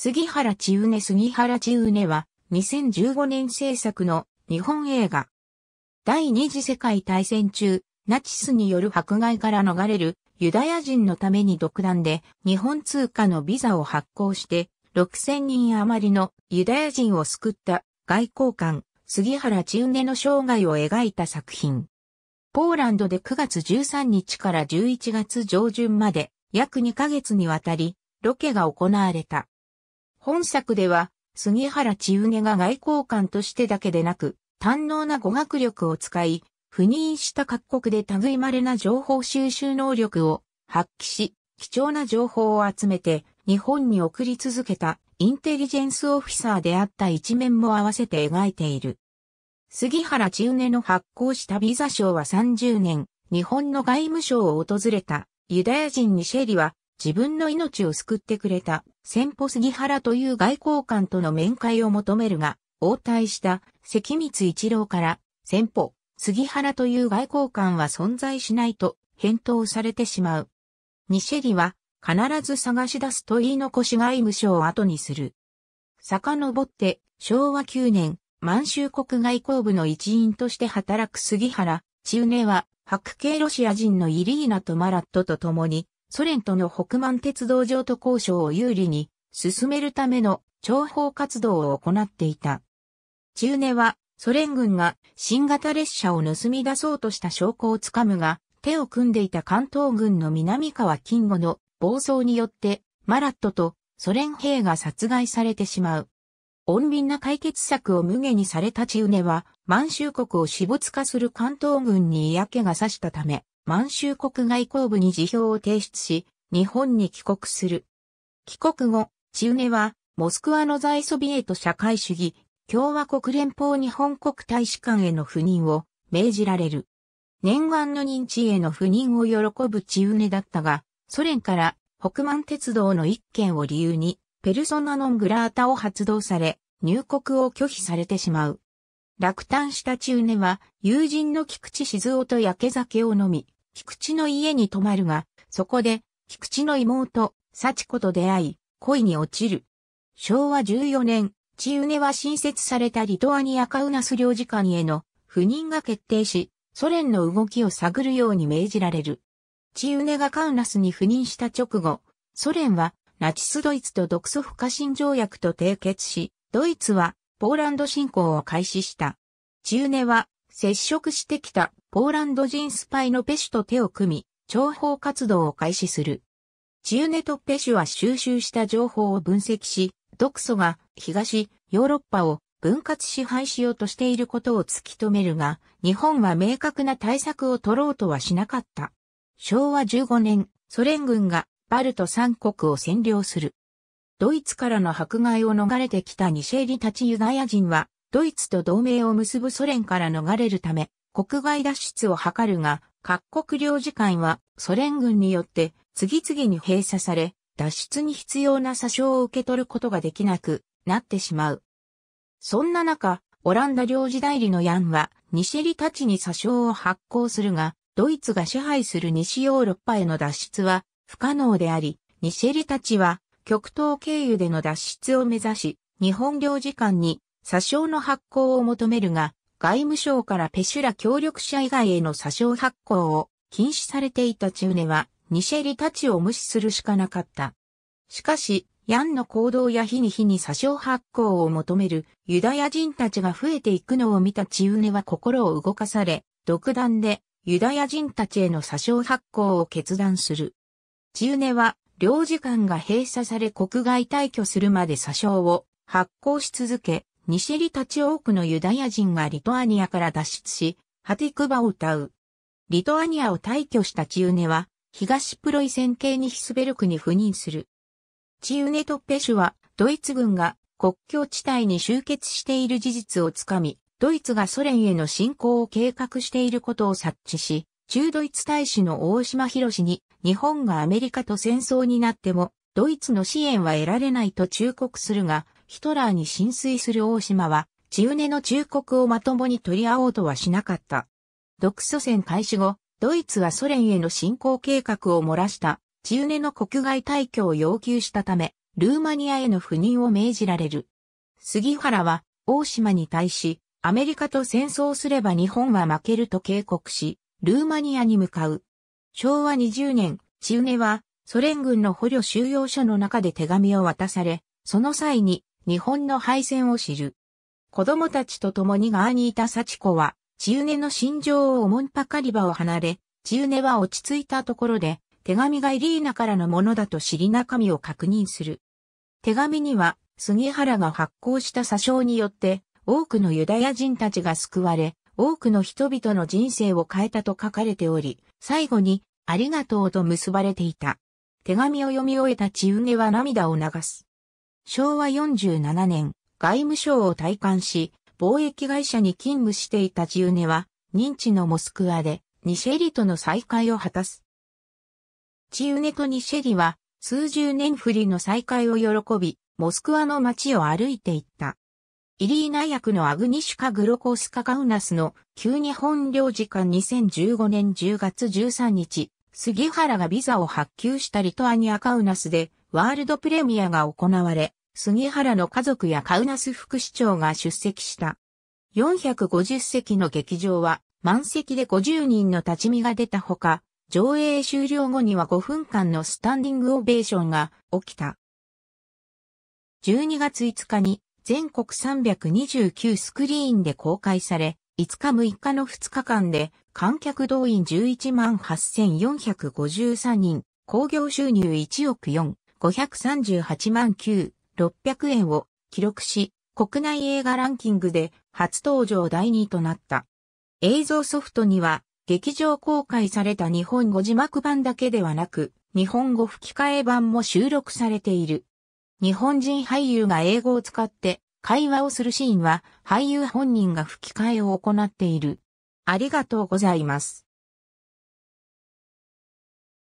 杉原千畝杉原千畝は2015年制作の日本映画。第二次世界大戦中、ナチスによる迫害から逃れるユダヤ人のために独断で日本通貨のビザを発行して6000人余りのユダヤ人を救った外交官杉原千畝の生涯を描いた作品。ポーランドで9月13日から11月上旬まで約2ヶ月にわたりロケが行われた。本作では、杉原千畝が外交官としてだけでなく、堪能な語学力を使い、赴任した各国で類まれな情報収集能力を発揮し、貴重な情報を集めて日本に送り続けたインテリジェンスオフィサーであった一面も合わせて描いている。杉原千畝の発行したビザ賞は30年、日本の外務省を訪れたユダヤ人にシェリは自分の命を救ってくれた先歩杉原という外交官との面会を求めるが、応対した関光一郎から、先歩杉原という外交官は存在しないと返答されてしまう。西入は必ず探し出すと言い残し外務省を後にする。遡って昭和9年、満州国外交部の一員として働く杉原千畝は白系ロシア人のイリーナ・とマラットと共にソ連との北満鉄道上と交渉を有利に進めるための諜報活動を行っていた。中根はソ連軍が新型列車を盗み出そうとした証拠をつかむが、手を組んでいた関東軍の南川金吾の暴走によってマラットとソ連兵が殺害されてしまう。穏便な解決策を無下にされたチーネは、満州国を死没化する関東軍に嫌気がさしたため、満州国外交部に辞表を提出し、日本に帰国する。帰国後、チウネは、モスクワの在ソビエト社会主義、共和国連邦日本国大使館への赴任を命じられる。念願の認知への赴任を喜ぶチウネだったが、ソ連から北満鉄道の一件を理由に、ペルソナノングラータを発動され、入国を拒否されてしまう。落胆したチウネは、友人の菊池静夫と焼け酒を飲み、菊池の家に泊まるが、そこで、菊池の妹、幸子と出会い、恋に落ちる。昭和14年、チウネは新設されたリトアニアカウナス領事館への赴任が決定し、ソ連の動きを探るように命じられる。チウネがカウナスに赴任した直後、ソ連はナチスドイツと独ソ不可侵条約と締結し、ドイツはポーランド侵攻を開始した。チウネは接触してきたポーランド人スパイのペシュと手を組み、諜報活動を開始する。チユネとペシュは収集した情報を分析し、独ソが東ヨーロッパを分割支配しようとしていることを突き止めるが、日本は明確な対策を取ろうとはしなかった。昭和15年、ソ連軍がバルト三国を占領する。ドイツからの迫害を逃れてきた西エリたちユダヤ人は、ドイツと同盟を結ぶソ連から逃れるため、国外脱出を図るが、各国領事館はソ連軍によって次々に閉鎖され、脱出に必要な詐称を受け取ることができなくなってしまう。そんな中、オランダ領事代理のヤンは、西リたちに詐称を発行するが、ドイツが支配する西ヨーロッパへの脱出は不可能であり、西リたちは極東経由での脱出を目指し、日本領事館に詐称の発行を求めるが、外務省からペシュラ協力者以外への詐称発行を禁止されていたチューネは、ニシェリたちを無視するしかなかった。しかし、ヤンの行動や日に日に詐称発行を求めるユダヤ人たちが増えていくのを見たチウネは心を動かされ、独断でユダヤ人たちへの詐称発行を決断する。チウネは領事館が閉鎖され国外退去するまで詐称を発行し続け、西リたち多くのユダヤ人がリトアニアから脱出し、ハティクバを歌う。リトアニアを退去したチウネは、東プロイセン系にヒスベルクに赴任する。チウネとペシュは、ドイツ軍が国境地帯に集結している事実をつかみ、ドイツがソ連への侵攻を計画していることを察知し、中ドイツ大使の大島博に、日本がアメリカと戦争になっても、ドイツの支援は得られないと忠告するが、ヒトラーに浸水する大島は、チウネの忠告をまともに取り合おうとはしなかった。独ソ戦開始後、ドイツはソ連への侵攻計画を漏らした、チウネの国外退去を要求したため、ルーマニアへの赴任を命じられる。杉原は、大島に対し、アメリカと戦争すれば日本は負けると警告し、ルーマニアに向かう。昭和20年、チウネは、ソ連軍の捕虜収容所の中で手紙を渡され、その際に、日本の敗戦を知る。子供たちと共に側にいた幸子は、千畝の心情をおもんぱかり場を離れ、千畝は落ち着いたところで、手紙がイリーナからのものだと知り中身を確認する。手紙には、杉原が発行した詐称によって、多くのユダヤ人たちが救われ、多くの人々の人生を変えたと書かれており、最後に、ありがとうと結ばれていた。手紙を読み終えた千畝は涙を流す。昭和47年、外務省を退官し、貿易会社に勤務していたジウネは、認知のモスクワで、ニシェリとの再会を果たす。ジウネとニシェリは、数十年振りの再会を喜び、モスクワの街を歩いていった。イリーナ役のアグニシュカ・グロコスカ・カウナスの旧日本領事館2015年10月13日、杉原がビザを発給したリトアニア・カウナスでワールドプレミアが行われ、杉原の家族やカウナス副市長が出席した。450席の劇場は満席で50人の立ち見が出たほか、上映終了後には5分間のスタンディングオベーションが起きた。12月5日に全国329スクリーンで公開され、5日6日の2日間で観客動員11万8453人、興行収入1億4、538万9、600円を記録し、国内映画ランキングで初登場第2位となった。映像ソフトには、劇場公開された日本語字幕版だけではなく、日本語吹き替え版も収録されている。日本人俳優が英語を使って会話をするシーンは俳優本人が吹き替えを行っている。ありがとうございます。